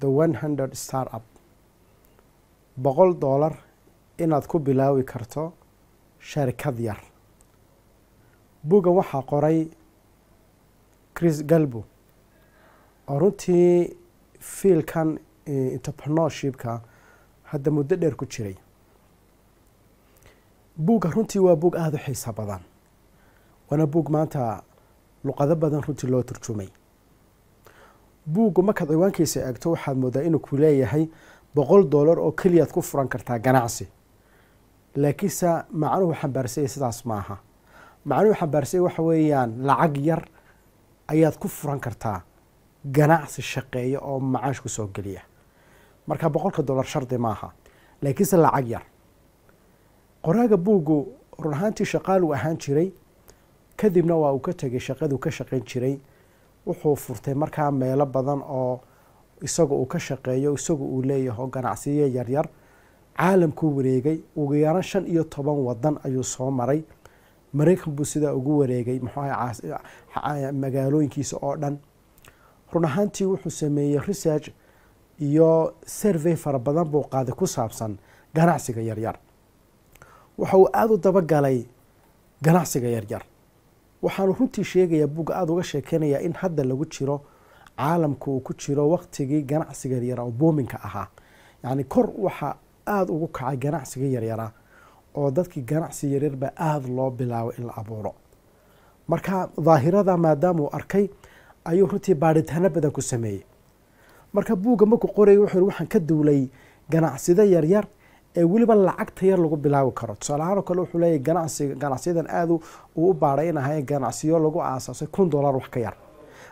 the one hundred star up boqol doolar inaad ku bilaawi karto sharikad yar buugga waxaa qoray chris galbo oo runtii fiilkan eh, entrepreneurshipka hadda muddo dheer ku jiray buugga runtii waa buug aada u xiisa badan waana buug maanta luqado badan runtii loo turjumay buugga markaad ciwaankiisa eegto waxaad moodaa inuu ku leeyahay boqol dollar oo keliyaad ku furan kartaa ganacsi laakiinse macnuhu xambaarsaya sidaas maaha macnuhu xambaarsaya waxa weeyaan lacag yar ayaad ku furan kartaa ganacsi shaqeeya oo macaash soo geliya marka boqolka dollar shardi maaha laakiinse lacag yar qoraaga buuggu run ahaantii shaqaaluu ahaan jiray kadibna waa uu ka tegay shaqaduu ka shaqayn jiray wuxuu furtay markaa meelo badan oo isaga uu ka shaqeeyo isaga uu leeyaho ganacsiyo yaryar caalamkuu wareegay ugu yaran shan iyo toban wadan ayuu soo maray maraykan buu sidaa ugu wareegay muxuuaha magaalooyinkiisa oo dhan run ahaantii wuxuu sameeyey research iyo survey fara badan buu qaaday ku saabsan ganacsiga yaryar waxa uu aada u dabagalay ganacsiga yaryar waxaanu runtii sheegayaa buga aada uga sheekeynayaa in hadda lagu jiro caalamka uu ku jiro waqtigii ganacsiga yaryara oo boominka ahaa yacni kor waxaa aada ugu kacay ganacsiga yaryara oo dadkii ganacsi yaryarbaa aada loo bilaabo in la abuuro marka daahirada maadaama uu arkay ayuu runtii baadhitaano badan ku sameeyey marka buugga markuu qorayay wuxuu yidhi waxaan ka duulay ganacsida yaryar ee weliba lacagta yar lagu bilaabi karo tusaalahaan oo kale wuxuu leeyahy ganacsiga ganacsiyadan aad uu u baaray in ahay ganacsiyo lagu aasaasay kun dollar wax ka yar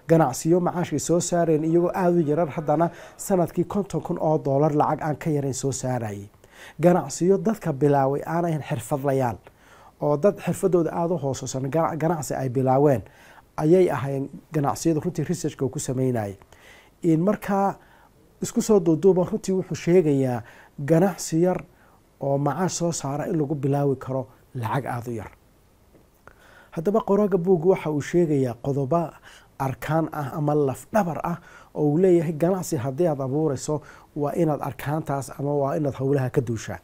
ganacsiyo macaashkay soo saareen iyagoo aada u yarar haddana sanadkii konton kun oo dollar lacag aan ka yarayn soo saarayay ganacsiyo dadka bilaaway aanayn xirfadlayaal oo dad xirfadooda aada u hooseysan ganacsi ay bilaaween ayay ahayn ganacsiyada runtii researchka ku sameynayay in markaa isku soo duuduuban runtii wuxuu sheegayaa ganacsi yar oo macaash soo saara in lagu bilaawi karo lacag aada u yar haddaba qoraaga buugga waxa uu sheegayaa qodobo arkaan ah ama laf dhabar ah oo uu leeyahay ganacsi haddii aad abuurayso waa inaad arkaantaas ama waa inaad howlaha ka duushaa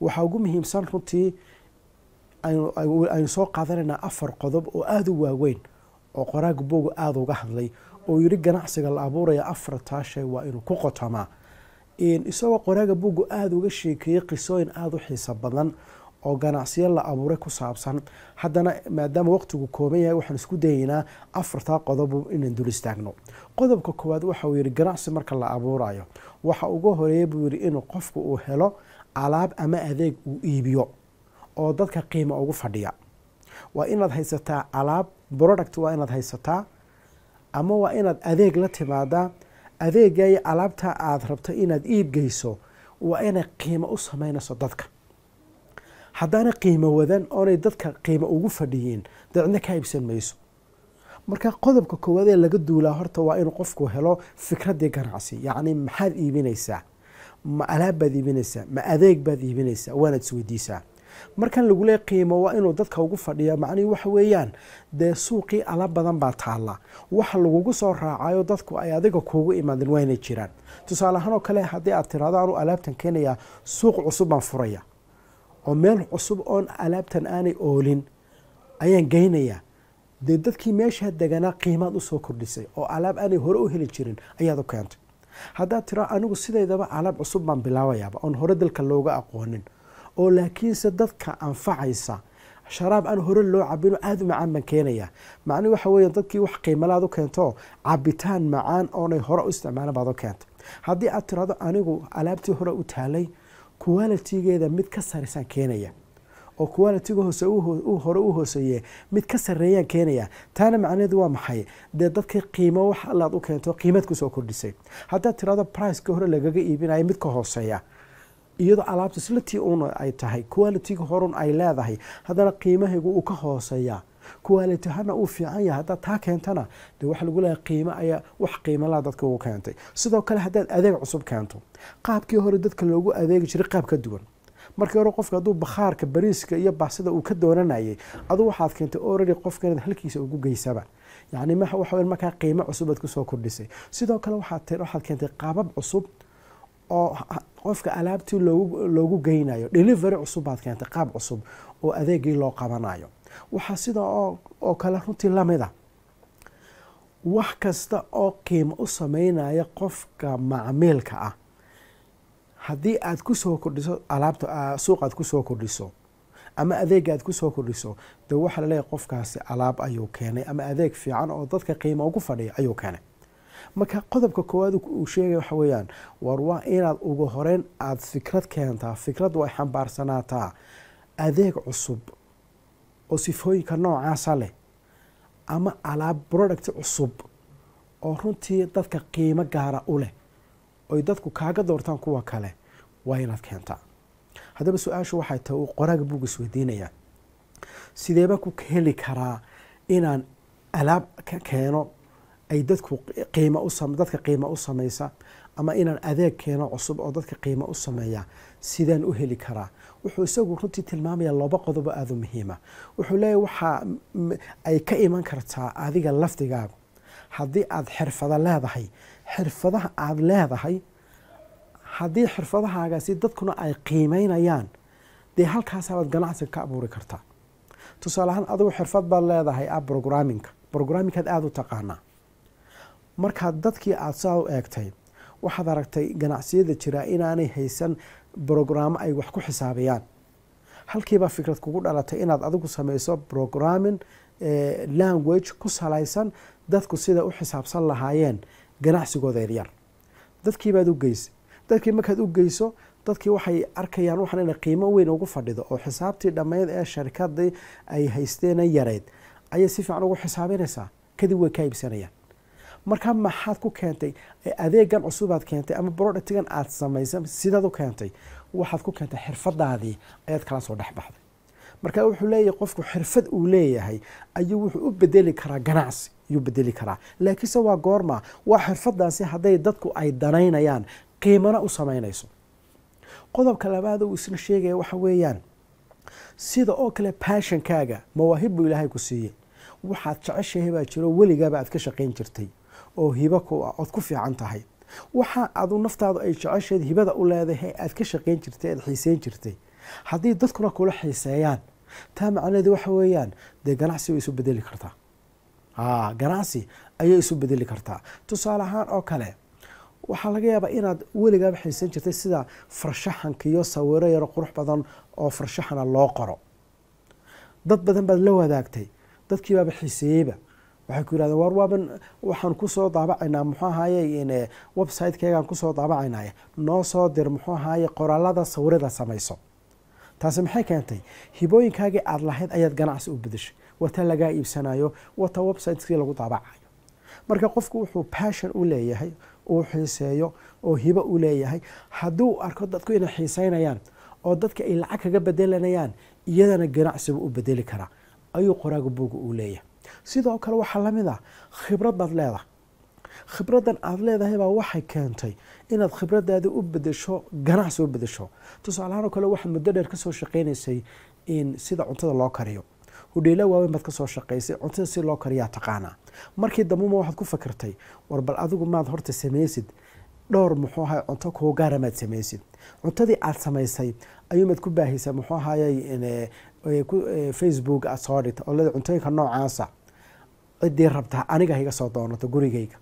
waxaa ugu muhiimsan runtii aynu soo qaadanaynaa afar qodob oo aada u waaweyn oo qoraaga buugga aada uga hadlay oo yidhi ganacsiga la abuuraya afartaa shay waa inuu ku qotomaa isagoo qoraaga buuggu aada uga sheekeeyey qisooyin aada u xiisa badan oo ganacsiyo la abuuray ku saabsan haddana maadaama waqtigu kooban yahay waxaan isku dayeynaa afartaa qodobu inaan dul istaagno qodobka koowaad waxauu yidhi ganacsi marka la abuurayo waxa ugu horeeya buu yidhi inuu qofku uu helo alaab ama adeeg uu iibiyo oo dadka qiima ugu fadhiya waa inaad haysataa alaab product waa inaad haysataa ama waa inaad adeeg la timaadaa adeega iyo alaabta aada rabto inaad iibgeyso waa inay qiimo u samaynayso dadka haddaana qiimo wadan oonay dadka qiimo ugu fadhiyiin deedna ka ibsan mayso marka qodobka koowaad ee laga duulaa horta waa inuu qofku helo fikraddii ganacsi yacni maxaad iibinaysaa ma alaab baad iibinaysaa ma adeeg baad iibinaysaa waanaad isweydiisaa markan lagu qiimo waa inuu dadka ugu fadhiya macnihi waxa weeyaan dee suuqii ala badan baa taalla waxa lagugu soo raacayo dadku ay adiga kuugu imaadeen waynay jiraan tusaale ahaan oo kale haddii aad tiraado aanu alaabtan keenayaa suuq cusub baan furaya oo meel cusub oon alaabtan aanay oolin ayaan geynayaa dee dadkii meeshaa deganaa qiimaad usoo kordhisay oo alaab aanay hore u heli jirin ayaad u keentay haddaad tira anigu sidaydaba alaab cusub baan bilaabayaaba oon hore dalka looga aqoonin oo laakiinse dadka anfacaysa sharaab aan hore loo cabino aada u macaan baan keenayaa macnii waxa weeya dadkii wax qiimalaad u keento cabitaan macaan oonay hore u isticmaalin baad u keenta haddii aad tirahdo anigu alaabtii hore u taalay kuwalitigeeda mid ka sarisaan keenaya oo kuwalitiga hoose hore u hooseeye mid ka sarreeyaan keenaya taana macnaheedu waa maxay dee dadkii qiimo wax allaad u keento qiimaad kusoo kordhisay haddaad tirahdo priceka hore lagaga iibinayo mid ka hooseeya iyadoo alaabta silatii una ay tahay qualitiga horun ay leedahay haddana qiimahaygu uu ka hooseeyaa quality hana uu fiican yahay haddaad taa keentana dee waxa lagu leeyahay qiimo ayaa wax qiimalaa dadka ugu keentay sidoo kale haddaad adeeg cusub keento qaabkii hore dadka loogu adeegi jiray qaab ka duwan markii hore qofka hadduu bakhaarka bariiska iyo baasida uu ka doonanayay aduu waxaad keentay already qofka inaad halkiisa ugu geysaba yacni markaa qiimo cusub kusoo kordhisay sidoo kale waxaad keentay qaabab cusub oo qofka alaabtii loogu geynayo delivery cusubaad keentay qaab cusub oo adeegii loo qabanayo waxaa sida oo kale runtii lamid a ah. wax kasta oo qiimo u sameynaya qofka macmiilka ah haddii aad kusoo kordhiso alaabta ah, suuqaad kusoo kordhiso ama adeega aad kusoo kordhiso de waxaa laleeyahay qofkaasi alaab ayuu keenay ama adeeg fiican oo dadka qiimo ugu fadhiya ayuu keenay marka qodobka koowaad uu sheegay waxa weeyaan war waa inaad ugu horeyn aad fikrad keentaa fikrad way xambaarsanaataa adeeg cusub oo sifooyinka noocaasa leh ama alaab product cusub oo runtii dadka qiimo gaara u leh oy dadku kaaga doortaan kuwa kale waa inaad keentaa haddaba su-aashu waxay tahay uu qoraaga buug isweydiinayaa sideebaan ku heli karaa inaan alaab ka keeno ay dadku qiimo dadka qiimo u samaysa ama inaan adeeg keeno cusub oo dadka qiimo u sameeya sidaan u heli karaa wuxuu isagu runtii tilmaamaya laba qodobo aada u muhiima wuxuu leeyahy waxaa ay ka iman kartaa adiga lafdigaagu haddii aada xirfado leedahay xirfadaha aada leedahay haddii xirfadahaagaasi dadkuna ay qiimeynayaan dee halkaasaabaad ganacsiga ka abuuri kartaa tusaale ahaan adigu xirfad baad leedahay a brograminka brograminkaad aada u taqaanaa markaad dadkii aada saa u eegtay waxaad aragtay ganacsiyada jiraa inaanay haysan brograamo ay wax ku xisaabiyaan halkiibaa fikrad kugu dhalatay inaad adigu samayso brogramin eh, language ku salaysan dadku sida u xisaabsan lahaayeen ganacsigooda yaryar dadkiibaad u geysa dadkii markaad u geyso dadkii waxay arkayaan waxaan ina qiimo weyn ugu fadhido oo xisaabtii dhammeyd ee sharikadii ay haysteen yareyd ayay si fiican ugu xisaabinaysaa kadib way ka iibsanayaan marka maxaad ku keentay adeegan cusubaad keentay ama brodactigan aad samaysay sidaad u keentay waxaad ku keentay xirfadaadii ayaad kala soo dhexbaxday marka wuxuu leeyahay qofku xirfad uu leeyahay ayuu wuxuu u bedeli karaa ganacsi ayuu bedeli karaa laakiinse waa goorma waa xirfadaasi hadday dadku ay danaynayaan qiimana u samaynayso qodobka labaad uu isna sheegaya waxa weeyaan sida oo kale baashonkaaga mawaahib buu ilaahay ku siiyey waxaad jeceshahay baa jiro weligaaba aad ka shaqayn jirtay oo hibo ah, ood ku fiican tahay waxa adu naftaadu ay jecesheed hibada u leedahay aad ka shaqeyn jirtay aad xiiseyn jirtay haddii dadkuna kula xiiseeyaan taa macnaheedu waxa weeyaan dee ganacsi way isu bedeli kartaa ganacsi ayay isu bedeli kartaa tusaale ahaan oo kale waxaa laga yaabaa inaad weligaaba xiisan jirtay sida farshaxankiiyo sawiro yaro qurux badan oo farshaxana loo qoro dad badan baad la wadaagtay dadkiibaaba xiiseeyeyba waxay ku yidhahdeen war waaban waxaan kusoo daabacaynaa muxuu ahaaye eh, website-keegaan kusoo daabacaynaaye eh, noo soo dir muxuu ahaaye qoraalada sawirada samayso taasi maxay keentay hibooyinkaagii aad lahayd ayaad ganacsi u bedeshay wata lagaa iibsanayo wata websitekii lagu daabacayo marka qofku wuxuu passion u leeyahay uu xiiseeyo oo hibo u leeyahay hadduu arko dadku inay xiiseynayaan oo dadka ay lacag kaga bedelanayaan iyadana ganacsibu u bedeli karaa ayuu qoraaga buuga uu leeyahay sidoo kale waxaa lamid ah khibradaad leedahay khibradan aad leedahaybaa waxay keentay inaad khibradaadi u bedesho ganacsi u bedesho tusaalahaan oo kale waxaad muddo dheer kasoo shaqeynaysay in sida cuntada loo kariyo hudheela waaweyn baad kasoo shaqaysay cuntada si loo kariyaa taqaanaa markii dambema waxaad ku fakartay war bal adigu maad horta samaysid dhowr muxuu ahay cunto kuu gaara maad samaysid cuntadii aada samaysay ayuumaad ku baahaysaa muxuu ahayey eh, eh, eh, facebook aad soo dhigta olada cuntooyinka noocaasa cidii rabtaa aniga higa soo doonato gurigayga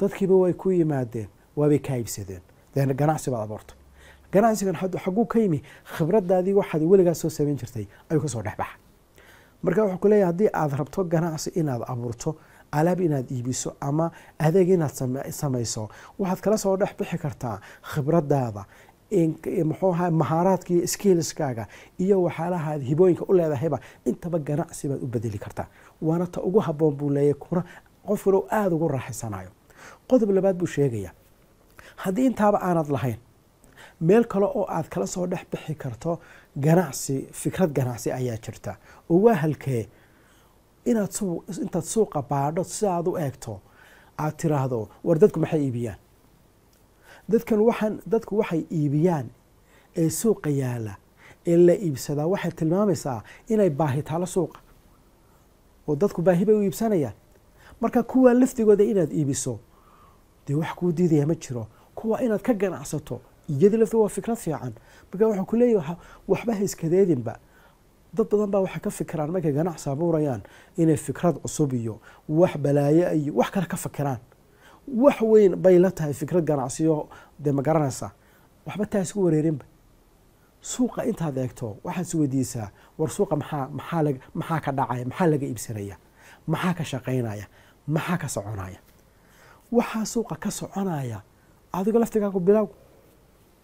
dadkiiba way ku yimaadeen waabay ka iibsadeen deen ganacsi baad abuurtay ganacsigan xaguu ka yimi khibradaadii waxaad weligaa soo samayn jirtay ayuu kasoo dhexbaxa marka wuxuu ku leeyahy haddii aada rabto ganacsi inaad abuurto alaab inaad iibiso ama adeeg inaad samayso waxaad kala soo dhex bixi kartaa khibradaada Eh, mxuaha mahaaraadkaiyo skilskaaga iyo waxyaalahaad hibooyinka u leedahayba intaba ganacsi baad u bedeli kartaa waana ta ugu haboon buu leeyahy kuna qof walow aada ugu raaxaysanayo qodob labaad buu sheegayaa haddii intaaba aanad lahayn meel kale oo aad kala soo dhex bixi karto ganacsi fikrad ganacsi ayaa jirta oo waa halkee inaad intaad suuqa baadho sidaad u eegto aad tiraahdo war dadku maxay iibiyaan dadkan waxaan dadku waxay iibiyaan ee suuqa yaala ee la iibsadaa waxay tilmaamaysaa inay baahi taalo suuqa oo dadku baahi bay u iibsanayaan marka kuwaa lafdigooda inaad iibiso dee wax kuu diidaya ma jiro kuwa inaad ka ganacsato iyadii laftigood waa fikrad fiican marka waxaan ku waxba ha dad badan baa waxay ka fikiraan markay ganacsi abuurayaan inay fikrad cusub iyo wax balaayo iyo wax kale ka fakiraan wax weyn bay la tahay fikrad ganacsiyo dee ma garanaysaa waxba taa isku wareerinba suuqa intaad eegto waxaad is weydiisaa war suuqa maxaa ka dhacaya maxaa laga iibsanaya maxaa ka shaqaynaya maxaa ka soconaya waxaa suuqa ka soconaya adigo laftigaagu bilaagu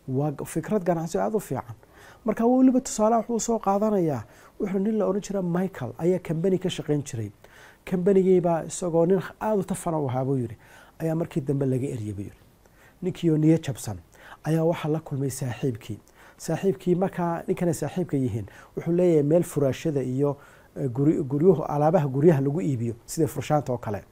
waa fikrad ganacsi aada u fiican marka weliba tusaale wuxuu soo qaadanayaa wuxuu nin la odhan jira michael ayaa kambani ka shaqayn jiray kambanigiibaa isagoo nin aada u tafana u ahaa buu yidhi ayaa markii dambe laga eryabay ninkiio niyo jabsan ayaa waxaa la kulmay saaxiibkii saaxiibkii markaa ninkana saaxiibka yihiin wuxuu leeyahay meel furaashada iyo eh, guryuhu alaabaha guryaha lagu iibiyo sida furshaanta oo kale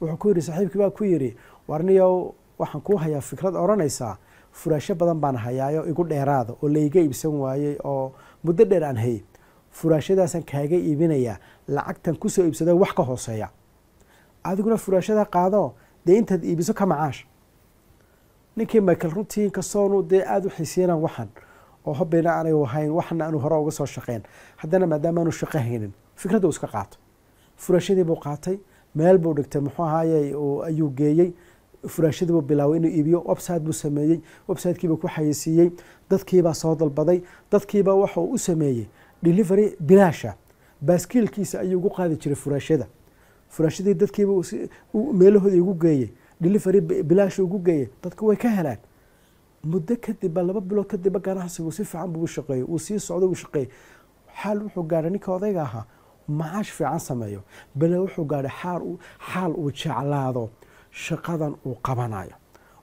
wuxuu ku yidhi saaxiibkii baa ku yidhi warniyow waxaan kuu hayaa fikrad odhanaysaa furaasho badan baan hayaayo igu dheeraada oo layga iibsan waayey oo muddo dheer aan hayay furaashadaasaan kaaga iibinayaa lacagtan kusoo iibsado wax ka hooseeya adiguna furaashada qaado dee intaad iibiso ka macaash ninkii michael runtii inkastoonu dee aada u xiisiinaan waxan oo hobbeyna aanagu ahayn waxna aanu hore uga soo shaqeyn haddana maadaama aanu shaqo haynin fikradda uu iska qaato furaashadii qaatay meel buu dhigtay muxuu ahaaye ayuu geeyey furaashadii buu bilaabay inuu iibiyo website buu sameeyey websitekiibuu ku xayeysiiyey dadkiibaa soo dalbaday dadkiibaa waxa uu u sameeyey delivery bilaasha baaskiilkiisa ayuu ugu qaadi jiray furaashada furashadii dadkiiba meelahoodii ugu geeyey delivery bilaashi ugu geeyey dadka way ka helaan muddo kadib laba bilood kadibba ganacsigu si fiican buu shaqeeyey uu sii socday uu shaqeeyey xaal wuxuu gaadhay ninka odayga ahaa macaash fiican sameeyo bale wuxuu gaadhay xaal uu jeclaado shaqadan uu qabanayo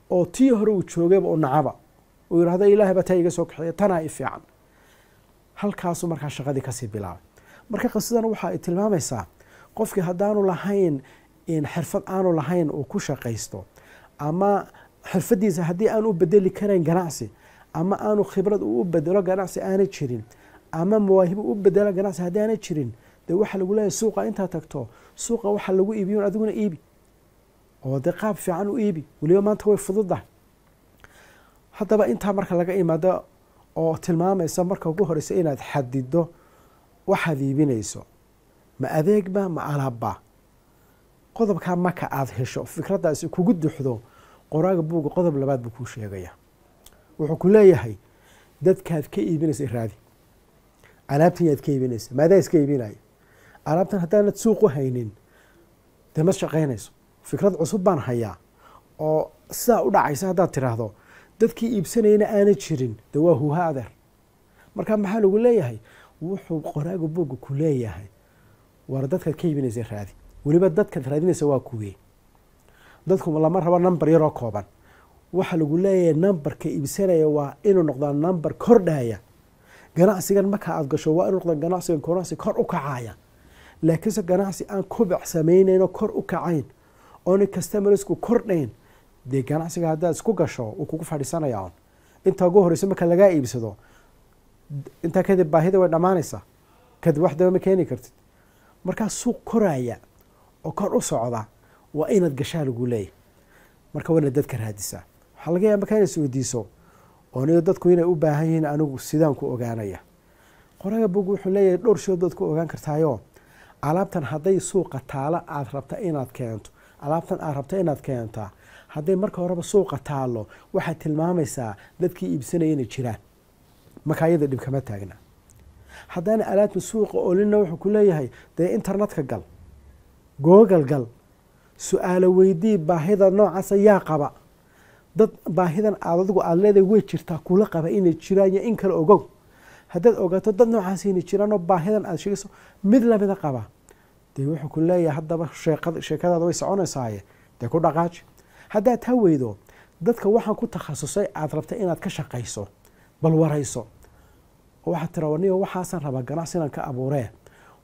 oo tii hore uu joogayba u nacaba uu yidhahdo ilaahayba taa iga soo kaxeeya tanaa i fiican halkaasuu markaa shaqadii kasii bilaabay marka qisidan waxaa ay tilmaamaysaa qofki hadaanu lahayn xirfad aanu lahayn uu ku shaqaysto ama xirfadiisa haddii aan u bedeli karayn ganacsi ama aanu khibrad u bedelo ganacsi aanay jirin ama mawaahibu u bedela ganacsi haddii aanay jirin dee waxaa lagu leeyahay suuqa intaa tagto suuqa waxa lagu iibiyo adiguna iibi oo dee qaab fiican u iibi weliba maanta way fududdahay haddaba intaa marka laga imaado oo tilmaamaysa marka ugu horeysa inaad xadido waxaad iibinayso ma adeegba ma alaabba qodobkaa maka aada hesho fikraddaasi kugu duxdo qoraaga buuga qodob labaad buu kuu sheegayaa wuxuu ku leeyahay dadkaad ka iibinaysa iraadi alaabtan yaad ka iibinaysa maadaa iska iibinaya alaabtan haddaanad suuq u haynin dee shaqaynayso fikrad cusub baan hayaa oo sidaa u dhacaysa haddaad tiraahdo dadkii iibsanayna aana jirin dee waa huha adeer markaa maxaa lagu leeyahay wuxuu qoraaga buuga ku leeyahay waar dadkaad ka iibinaysa raadi weliba dadkaad raadinaysa waa kuwee dadku lama rabo nambar yaroo kooban waxaa lagu leeyahay nambarka iibsanaya waa inuu noqdaa nambar kordhaya ganacsigan markaa aad gasho waa inuu noqdaa ganacsigan ganacsi kor u kacaya laakiinse ganacsi aan kubac samaynaynoo kor u kacayn oona castamarsku kordhayn dee ganacsiga haddaad isku gasho wuu kugu fadhiisanaya on intaa ugu horeysa marka lagaa iibsado intaa kadib baahida way dhammaanaysaa kadib wax daba ma keeni kartid markaa suuq koraaya oo kor u socda waa inaad gashaa lagu leeyahy marka waana dadka raadisaa waxaa laga yaaba kaan is weydiiso ooniyo dadku inay u baahan yihiin anigu sidaan ku ogaanaya qoraga bog wuxuu leeyahay dhowr shood baad ogaan kartaayoo alaabtan hadday suuqa taalo aada rabta inaad keento alaabtan aad rabta inaad keentaa hadday marka horeba suuqa taalo waxaad tilmaamaysaa dadkii iibsanaya inay jiraan marka ayada dhibkama taagna haddaana alaabta suuqa oolina wuxuu ku leeyahay dee internetka gal googal gal su-aalo weydii baahida noocaasa ah yaa qaba dad baahidan aad adigu aada leedahay way jirtaa kula qaba inay jiraan in kale ogow haddaad ogaato dad noocaas inay jiraanoo baahidan aada sheegayso mid lamida qaba dee wuxuu ku leeyahay haddaba sheekadaada way soconaysaaye dee ku dhaqaaji haddaad weydo dadka waxaan ku takhasusay aada rabta inaad ka shaqayso bal warayso oo waxaad tirawa nigo waxaasaan rabaa ganacsi inaan ka abuuree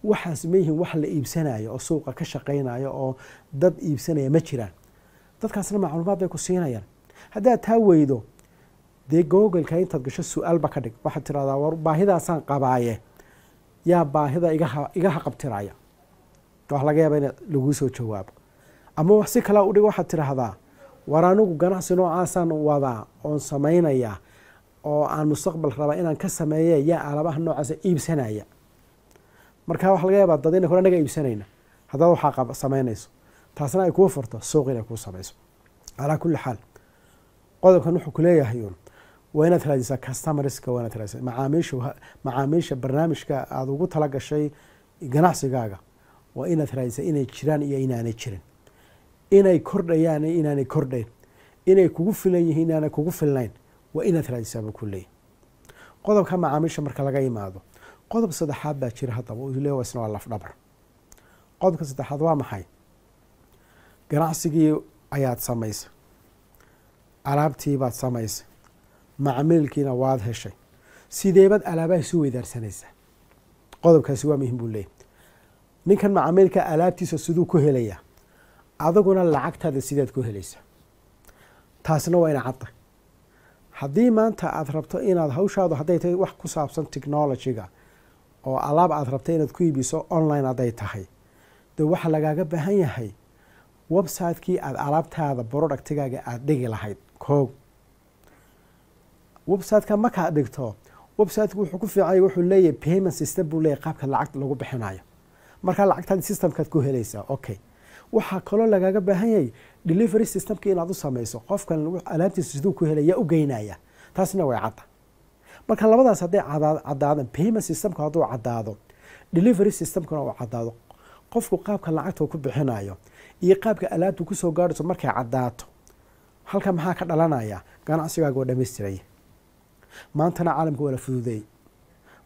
waxaas mayihiin wax la iibsanayo oo suuqa ka shaqaynayo oo dad iibsanaya ma jiraan dadkaasna macluumaad bay ku siinayaan haddaad taa weydo dee googleka intaad gasho su-aalba ka dhig waxaad tirahdaa war baahidaasaan qabaaye yaa baahida iga haqabtiraya wax laga yaaba inaad laguu soo jawaabo ama wax si kalea udhig waxaad tiraahdaa war anigu ganacsi noocaasaan wadaa oon samaynayaa oo aan mustaqbal raba inaan ka sameeye yaa alabaha noocaas iibsanaya markaa waxa laga yaaba dad ina anaga iibsanayna haddaad waxaa samaynayso taasna ay kuu furto suuq inay kuu samayso calaa kuli xaal qodobkan wuxuu kuleeyahay uun waa inaad halaadisaa customarska waa inaad halaadisaa macaamiisha macaamiisha barnaamijka aada ugu talagashay ganacsigaaga waa inaad halaadisaa inay jiraan iyo inaanay jirin inay kordhayaan inaanay kordhayn inay kugu filan yihiin inaanay kugu filnayn waa inaad raadisaaba kuleey qodobka macaamiisha marka laga imaado qodob saddexaad baa jira haddaba le waa lafdhabar qodobka saddexaad waa maxay ganacsigii ayaad samaysa alaabtiibaad samaysa macmiilkiina waad heshay sideebaad alaabaha isu weydaarsanaysa qodobkaasi waa muhim buu leeyay ninkan macamiilka alaabtiisa siduu ku helayaa adiguna lacagtaada sidaad ku helaysa taasna waa ina cadda haddii maanta aad rabto inaad hawshaadu hadday tahay wax ku saabsan technology oo alaab aad rabta inaad ku iibiso online hadday tahay de waxaa lagaaga baahan yahay websitekii aad alaabtaada productigaaga aad dhigi lahayd koog websiteka markaad dhigto websiteka wuxuu ku fiicanya wuxuu leeyahy payment system buu leeyahy qaabka lacag lagu bixinayo markaa lacagtaadi systemkaad ku helaysaa okay waxaa kaloo lagaaga baahan yahay delivery systemka inaad u samayso qofkan alaabtiisa siduu ku helaya u geynaya taasna way cadda marka labadaas hadday cadaadan payment systemka hadduu caddaado delivery systemkana uu caddaado qofku qaabka lacagta ku bixinayo iyo qaabka alaabtu kusoo gaadhayso markay cadaato halka maxaa ka dhalanaya ganacsigaaga waa dhamaystiray maantana caalamka waa la fududeey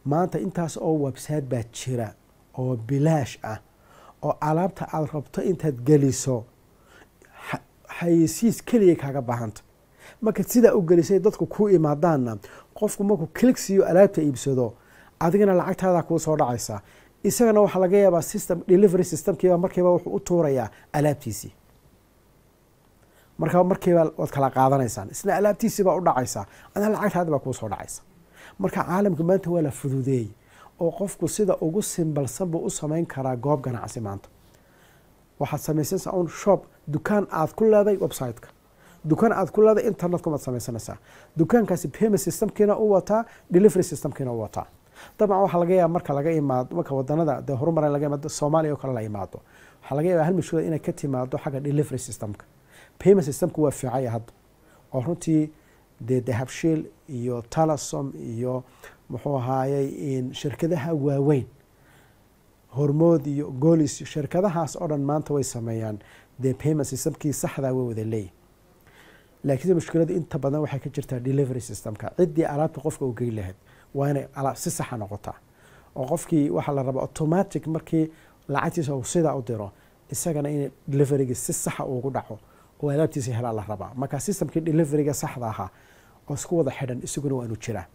maanta intaas oo website baa jira oo bilaash ah oo alaabta aada rabto intaad geliso xayisiis keliya kaaga baahanta markaad sidaa u gelisay dadku kuu imaadaanna qofku markuu kaligsiiyo alaabta iibsado adigana lacagtaada kuusoo soo dhacaysa isagana waxaa laga yaabaa system delivery systemkiiba markiiba wuxuu u tuurayaa alaabtiisii markaa markiiba waad kala qaadanaysaan isna alaabtiisii baa u dhacaysa adna lacagtaadi baa kuu dhacaysa marka caalamka maanta waa la fududeeyey oo qofku sida ugu simbalsanbuu u samayn karaa goob ganacsi maanta waxaad samaysanaysaa un shop dukaan aad ku leeday websiteka dukaan aad ku leeday internetkmaad samaysanaysaa dukaankaasi payment systemkiina u wataa delivery systemkiina u wataa dabcan waxaa laga yaaba marka laga imaado marka wadanada de horumaran laga imaado soomaaliya oo kale la imaado waxaa laga yaaba hal mashhuulad inay ka timaado xagga delivery systemka payment systemku waa fiicaya hadda oo runtii dee dahabshiil iyo talasom iyo muxuu ahaayey shirkadaha waaweyn hormood iyo goolis shirkadahaas oo dhan maanta way sameeyaan dee payment systemkii saxdaa way wada leeyihin laakiinse mushkiladu inta badan waxay ka jirtaa delivery systemka ciddii alaabta qofka uu geyn lahayd waa inay si saxa ah noqotaa oo qofkii waxaa la rabaa automatic markii lacagtiisa sidaa u diro isagana in deliveryga si saxa ah uugu dhaco oo alaabtiisa helaa la rabaa marka systemkii deliveryga saxda ahaa oo isku wada xidhan isaguna waanu jiraa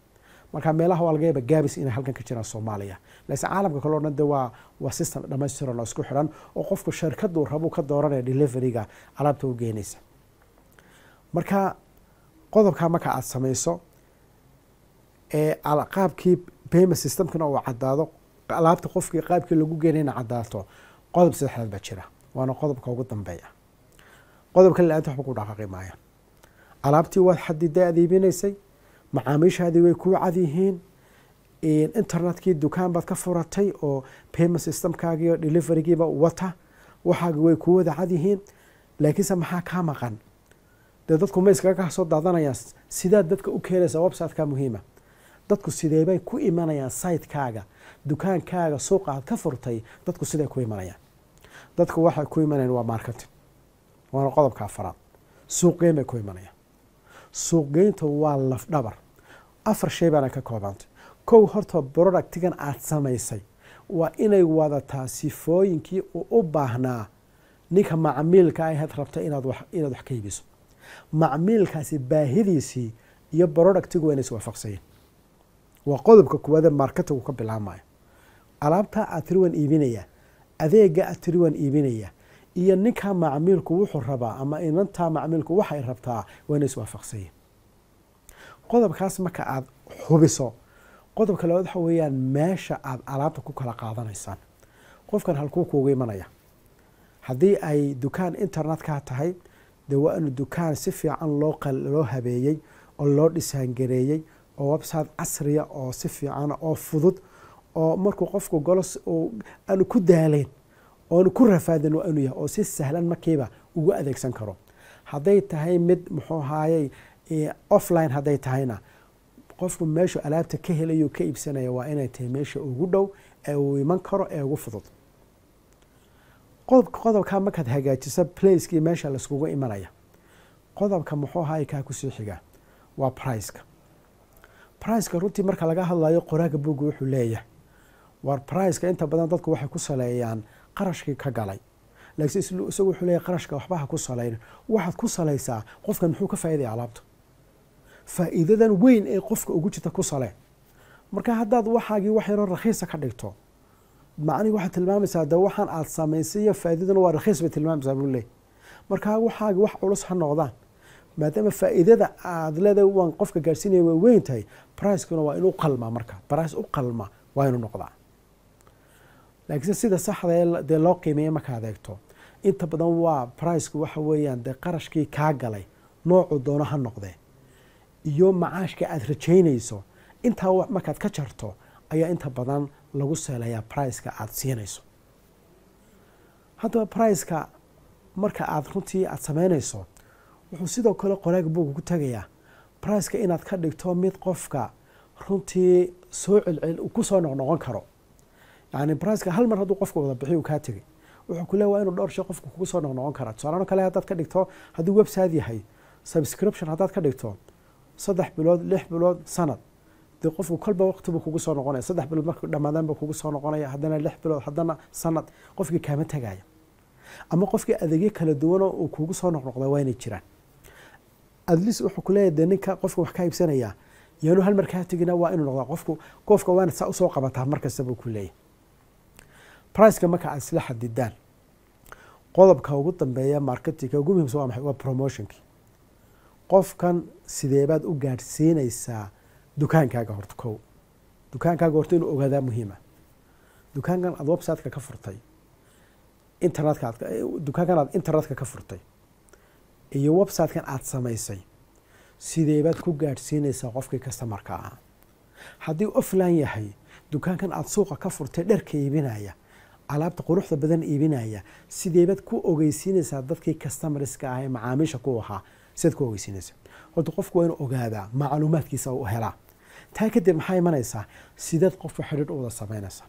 marka meelaha waa lagayaba gaabis inay halkan ka jiraan soomaaliya lase caalamka kale o dhan de waa waa system dhamaystiro la isku xiran oo qofku shirkaduu rabuu ka dooranaya deliveryga alaabta u geynaysa marka qodobkaa marka aada samayso ee qaabkii payment systemkana uu caddaado alaabta qofkii qaabkii lagu geenayna caddaato qodob saddexaad baa jira waana qodobka ugu dambeeya qodobka la-aanta waxba ku dhaqaaqi maayaan alaabtii waad xadida adiibinaysay macaamiishaadii way kuu cadyihiin internetkii dukaan baad ka furatay oo payment systemkaagii deliverygiiba wata waxaagi way kuu wada cad yihiin laakiinse maxaa kaa maqan dee dadku ma iskaga kasoo daadanayaan sidaad dadka u keenaysaa websiteka muhiima dadku sideebay ku imanayaan saitekaaga dukaankaaga suuqaad ka furtay dadku siday ku imanayaan dadku waxay ku imanayaan waa marketing waana qodobka afaraad suuqgeyn bay ku imanayaan suuqgeynta waa lafdhabar afar shay baana ka koobantay kow horta productigan aada samaysay waa inay wadataa sifooyinkii uu u baahnaa ninka macmiilka ahayd rabta inaad inaad wax ka iibiso macmiilkaasi baahidiisii iyo productigu waa inay is waa qodobka kuwaade marketigu ka bilaabmaya alaabtaa aad tiri waan iibinayaa adeega aad tiri waan iyo ninkaa macmiilku wuxuu rabaa ama inantaa macmiilku waxay rabtaa waa inay iswaafaqsanyihin qodobkaas marka aada hubiso qodobka labaad waxa weeyaan meesha aad alaabta ku kala qaadanaysaan qofkan halkuu kuugu imanaya haddii ay dukaan internetkaa tahay de waa inu dukaan si fiican loo loo habeeyey oo loo dhisaangareeyey oo website casriya ah oo si fiican oo fudud oo markuu qofku golos aanu ku daaleyn oonu ku rafaadan waa inuu yahay oo si sahlan markiiba ugu adeegsan karo hadday tahay mid muxuu ahaayey offline hadday tahayna qofku meeshu alaabta ka helayu ka iibsanaya waa inay tahay meesha ugu dhow ee uu iman karo ee ugu fudud qodobka markaad hagaajiso placekii meesha laiskugu imanaya qodobka muxuu ahaayey kaa kusii xiga waa priceka priceka runtii marka laga hadlayo qoraaga buugga wuxuu leeyahay war priceka inta badan dadku waxay ku saleeyaan qarashkii ka galay laakiin isagu wuxuu qarashka waxba ha ku salaynin waxaad ku salaysaa qofkan muxuu ka faa'iidaya alaabta faa'iidadan weyn ee qofka ugu jirta ku salee marka haddaad waxaagii wax rakhiisa ka dhigto macnihi waxaad tilmaamaysaa de waxaan aad samaysaiyo faa'iidadana waa rakhiis bay tilmaamaysaa buu leeyahy markaa waxaagi wax culus ha noqdaan maadaama faa'iidada aad leedahay waan qofka gaadhsiinaya waa weyn tahay bricekuna waa inuu qalmaa marka brice u qalma waa inuu noqdaa laakiinse sida saxda dee loo qiimeeya markaad eegto inta badan waa briceka waxa weeyaan dee qarashkii kaa galay noocu doono ha noqde iyo macaashka aada rajaynayso intaa markaad ka jarto ayaa inta badan lagu seelayaa briceka aada siinayso haddaba briceka marka aad runtii aada samaynayso wuxuu sidoo kale qoraag buu ku tagayaa ricka inaad ka dhigto mid qofka runtii soo celcel ku soo noqnoqon karo yani briceka hal mar hadduu qofka wada bixiy kaa tegay wuxuu ku le waa inuu dhowr shay qofka kugu noqnoqon karaa tusaalaano kale haddaad ka dhigto hadduu website yahay subscription haddaad ka dhigto saddex bilood lix bilood sanad dee qofku kolba waqti buu kugu soo noqonaya saddex bilood markuu dhamaadaan buu kugu soo noqonaya haddana lix bilood haddana sanad qofkii kaama tagaaya ama qofkii adeegyo kala duwanoo uu kugu soo noqnoqda waa jiraan adlis wuxuu kuleeyahy dee ninka qofka wax ka haybsanayaa yaanu hal mar kaa tegina waa inuu noqdaa qofku qofka waana saa usoo qabataa mar kasta buu ku briceka marka aad isla xadidaan qodobka ugu dambeeya marketinka ugu muhimsan waa maxay waa promotionkii qofkan sidee baad u gaadhsiinaysaa dukaankaaga horta kow dukaankaaga horta inuu ogaadaa muhiima dukaankan aad websiteka ka furtay internetka addukaankan eh, aad internetka ka furtay iyo websitekan aada samaysay sidee baad ku gaadhsiinaysaa qofkii customarka ahaa haddii offline yahay dukaankan aada suuqa ka furtay dharka iibinaya alaabta quruxda badan iibinaya sideebaad ku ogeysiinaysaa dadkii customarska ah ee macaamiisha ku ahaa sidaad ku ogeysiinaysa horta qofku waa inuu ogaadaa macluumaadkiisa u helaa taa kadib maxaa imanaysaa sideed qofku xidhiir u wada samaynaysaa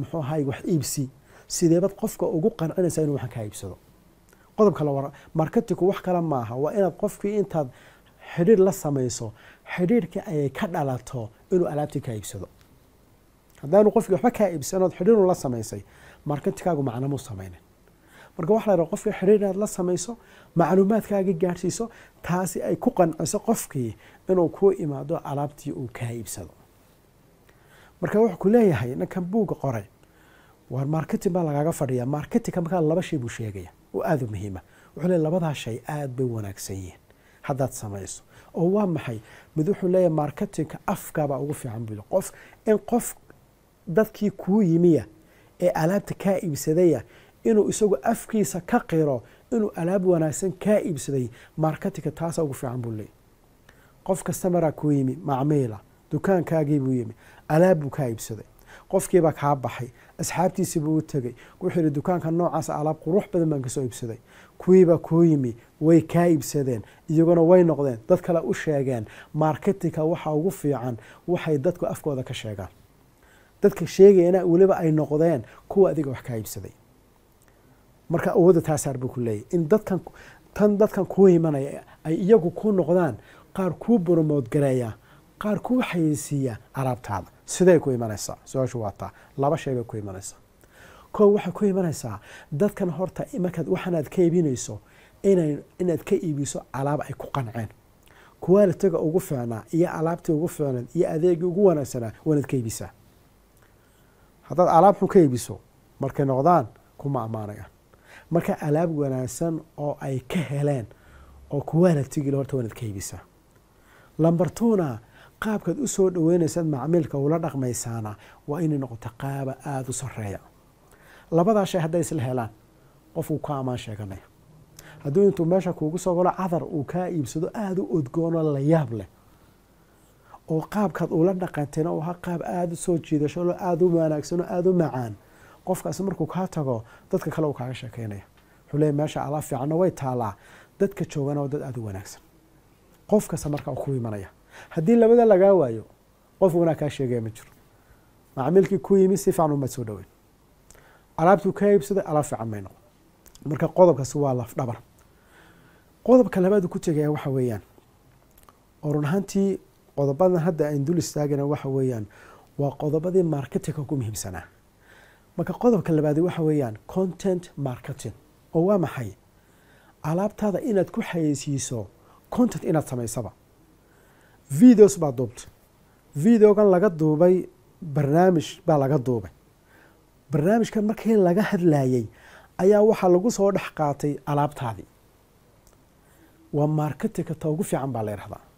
muxuu ahaay wax iibsi sideebad qofka ugu qancinaysa inuu waxan kaa iibsado qodobka la wara markatinku wax kale maaha waa inaad qofkii intaad xidhiir la samayso xidhiirka ayay ka dhalato inuu alaabtii kaa iibsado haddaanu qofkii waxba kaa iibsanood xidhiiru la samaysay marketikaagu macnamuu samaynan marka waxaa la yidhaha qofkii xidhiir inaad la samayso macluumaadkaaga gaadhsiiso taasi ay ku qanciso qofkii inuu kuu imaado alaabtii uu kaa iibsado marka wuxuu ku leeyahay ninkan buugga qoray war marketing baa lagaaga fadhiyaa marketingka markaa laba shay buu sheegaya oo aada u muhiima wuxuu leey labadaa shay aada bay wanaagsan yihiin haddaad samayso oo waa maxay mid wuxuu leeyahay marketingka afkaabaa ugu fiican buu qof in qof dadkii kuu yimiya ee alaabta kaa iibsadaya inuu isagu afkiisa ka qiro inuu alaab wanaagsan kaa iibsaday marketinka taasa ugu fiican buu leeyay qof kastamaraa kuu yimi macmiila dukaankaagii buu yimi alaab buu kaa iibsaday qofkiibaa kaa baxay asxaabtiisii buu u tegay wuxuu yihi dukaanka noocaas ah alaab qurux badan baan kasoo iibsaday kuwiiba kuu yimi way kaa iibsadeen iyaguna way noqdeen dad kale u sheegeen marketinka waxa ugu fiican waxay dadku afkooda ka sheegaan dadka sheegayana weliba ay noqdeen kuwa adiga wax kaa iibsaday marka awooda taasaar buu ku leeyahy in dadkan tan dadkan kuu imanaya ay iyagu ku noqdaan qaar kuu bromoodgareeya qaar kuu xayeysiiya alaabtaada siday ku imanaysaa su-aashu waa taa laba sheegay ku imanaysaa koo waxay ku imanaysaa dadkan horta markaad waxaanaad ka iibinayso ina inaad ka iibiso alaab ay ku qanceen kuwaalitiga ugu fiicnaa iyo alaabtii ugu fiicneed iyo adeegii ugu wanaagsanaa waanaad ka iibisaa haddaad alaab xun ka iibiso markay noqdaan kuma ammaanayaan marka alaab wanaagsan oo ay ka heleen oo kuwaalatigi horta wanaad ka iibisaa lamber qaabkaad u soo dhaweynaysad macmiilka ula dhaqmaysaana waa inay noqoto qaaba aada u sareeya labadaa shay hadday isla helaan qofuu ka ammaan sheeganaya hadduu intuu meesha kuugu soo galo cadar uu kaa iibsado aada u odgoono la yaab leh oo qaabkaad uula dhaqanteen oo ha qaab aada u soo jiidasho oo aada u wanaagsan oo aada u macaan qofkaasi markuu kaa tago dadka kale uu kaaga sheekeynaya wuxuu leeya meesha alaa fiicanna way taalaa dadka joogana waa dad aada u wanaagsan qof kasta markaa uu ku imanaya haddii labada lagaa waayo qof wanaa kaa sheegaya ma jiro macmiilkii ku yimi si fiican umaad soo dhaweyn alaabtuu kaa iibsaday alaab fiican may noqon marka qodobkaasi waa lafdhabar qodobka labaadu ku tegaya waxa weeyaan oo ahaantii qodobadan hadda aan dul istaagana waxa weeyaan waa qodobadii marketinka ku muhiimsanaa marka qodobka labaadi waxa weeyaan content marketing oo waa maxay alaabtaada inaad ku xayeysiiso content inaad samaysaba videos baa duubtay videogan laga duubay barnaamij baa laga duubay barnaamijkan markii laga hadlayay ayaa waxaa lagu soo dhex qaatay alaabtaadii waa marketinka ta ugu fiican baa la yidhahdaa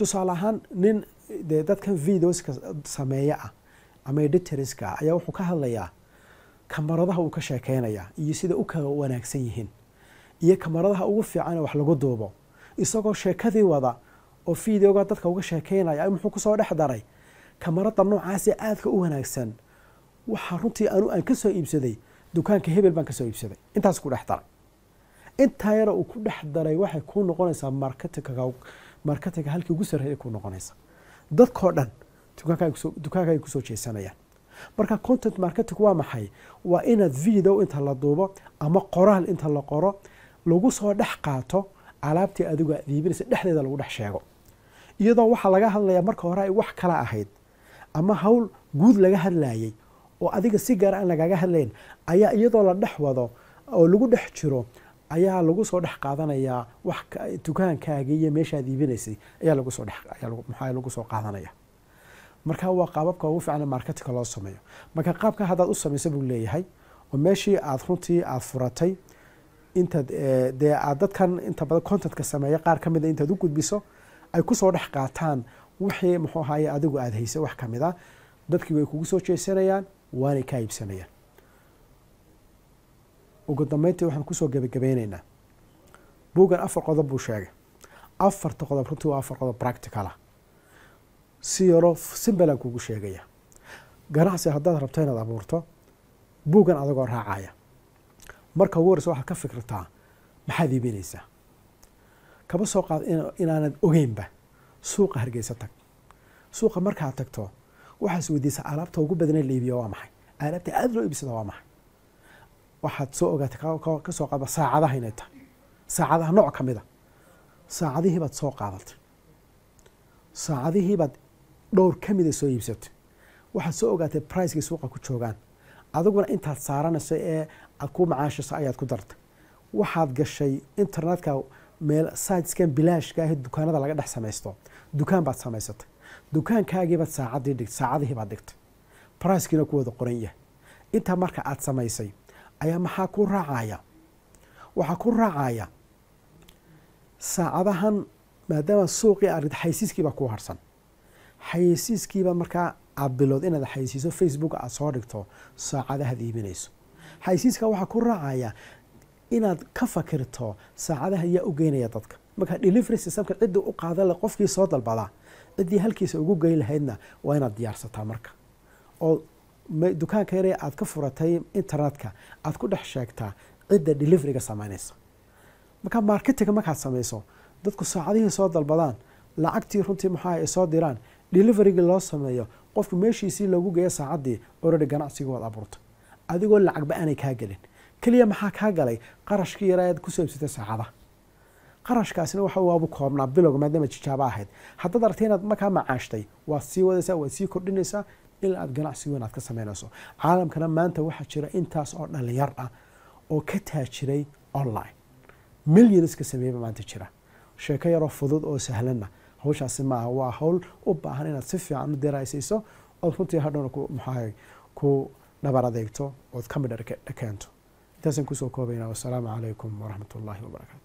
tusaale ahaan nin dee dadkan videoska sameeya ah ama editoriska ah, ayaa wuxuu ka hadlayaa kamaradaha uu ka sheekeynaya iyo sida u kala wanaagsan yihiin iyo kamaradaha ugu fiican ee wax lagu duubo isagoo sheekadii wada oo videoga dadka uga sheekeynaya muxuu kusoo dhex daray kamarada noocaasee aadka u wanaagsan waxaa runtii anu aan kasoo iibsaday dukaanka hebel baan kasoo iibsaday intaas ku dhex daray intaa yaro uu ku dhex daray waxay kuu noqonaysaa marketingka markatiga halkii ugu sarreeyay ku noqonaysa dadkao dhan dukaanka ay kusoo jeesanayaan marka content marketing waa maxay waa inaad video inta la duubo ama qoraal inta la qoro lagu soo dhex qaato alaabtii adigu aad iibinaysa dhexdeeda lagu dhex sheego iyadoo waxaa laga hadlayaa marka hore ay wax kala ahayd ama hawl guud laga hadlayay oo adiga si gaar ah aan lagaga hadlayn ayaa iyadoo la dhex wado oo lagu dhex jiro ayaa lagu soo dhex qaadanayaa wax dukaankaaga iyo meeshaad iibinaysay ayaa lagusoo dhemaa lagu soo qaadanaya marka waa qaababka ugu fiican marketinka loo sameeyo marka qaabka haddaad u samaysa buu leeyahay oo meeshii aad runtii aad furatay intaad dee aad dadkan inta badan contentka sameeya qaar ka mida ah intaad u gudbiso ay kusoo dhex qaataan wixii muxuu ahaye adigu aada haysay wax ka mid a ah, dadkii way kugu soo jeesanayaan waanay kaa iibsanayaan ugu dambeynti waxaan kusoo gebagabeyneynaa buuggan afar qodob buu sheegay afarta qodob runtii waa afar qodob practicalah si yaroo simbalan kugu sheegaya ganacsi haddaad rabto inaad abuurto buuggan adagoo raacaya marka ugu horeysa waxaad ka fikirtaa maxaad iibinaysaa kaba soo qaad inaanad ogeynba suuqa hargeysa tag suuqa markaad tagto waxaas weydiisaa alaabta ugu badana la iibiya waa maxay alaabta aada loo iibsada waa maxay waxaad soo ogaata ka soo qaada saacadaha inay tahay saacadaha nooc ka mida ah. saacadihii baad soo qaadatay saacadihii baad dhowr ka mida soo iibsatay waxaad soo ogaatay bricekii suuqa ku joogaan adiguna intaad saaranayso ee aad ku macaashayso ayaad ku dartay waxaad gashay internetka meel sideskan bilaashkaahe dukaanada laga dhex samaysto dukaan baad samaysatay dukaankaagiibaad saacadii dhig saacadihii baad dhigtay bricekiina ku wada qoran yahay intaa marka aad samaysay ayaa maxaa ku raacaya waxaa ku raacaya saacadahan maadaama suuqii arid xaysiiskiibaa kuu harsan xaysiiskiiba markaa abilood inaad xaysiiso facebook aad soo dhigto saacadahaad iibinayso xaysiiska waxaa ku raacaya inaad ka fakirto saacadaha yaa u geynaya dadka markaa delivery systemka ciddii u qaadan leh qofkii soo dalbadaa ciddii halkiisa ugu geyn lahaydna waa inaad diyaarsataa marka oo dukaanka yare aad ka furatay internetka aad ku dhex sheegtaa cidda deliveriga samaynaysa markaa marketiga markaad samayso dadku saacadihii soo dalbadaan lacagtii runtii maxaa ay soo diraan deliverigii loo sameeyo qofku meeshiisii lagu geeyo saacaddii oradi ganacsigii waad adigoo lacagba aanay kaa gelin keliya maxaa kaa galay qarashkii yaraaad kusoo ibsatay saacadaha qarashkaasina waxa waabu koobnaa bilowga maadaama jijaaba ahayd haddaad artay inaad markaa macaashtay waad sii wadaysaa waad sii kordhinaysaa ilaa aad ganacsi weyn aad ka samaynayso caalamkana maanta waxaa jira intaas oo dhalinyar ah oo ka taajiray online millionska sameeyaba maanta jira sheeko yaroo fudud oo sahlanna hawshaasi maaha waa hawl u baahan inaad si fiican u daraysayso ood runtii hadhowna maxaa ku dhabar adeegto ood ka midha intaasaan kusoo koobaynaa wassalaamu calaykum waraxmat wabarakaatu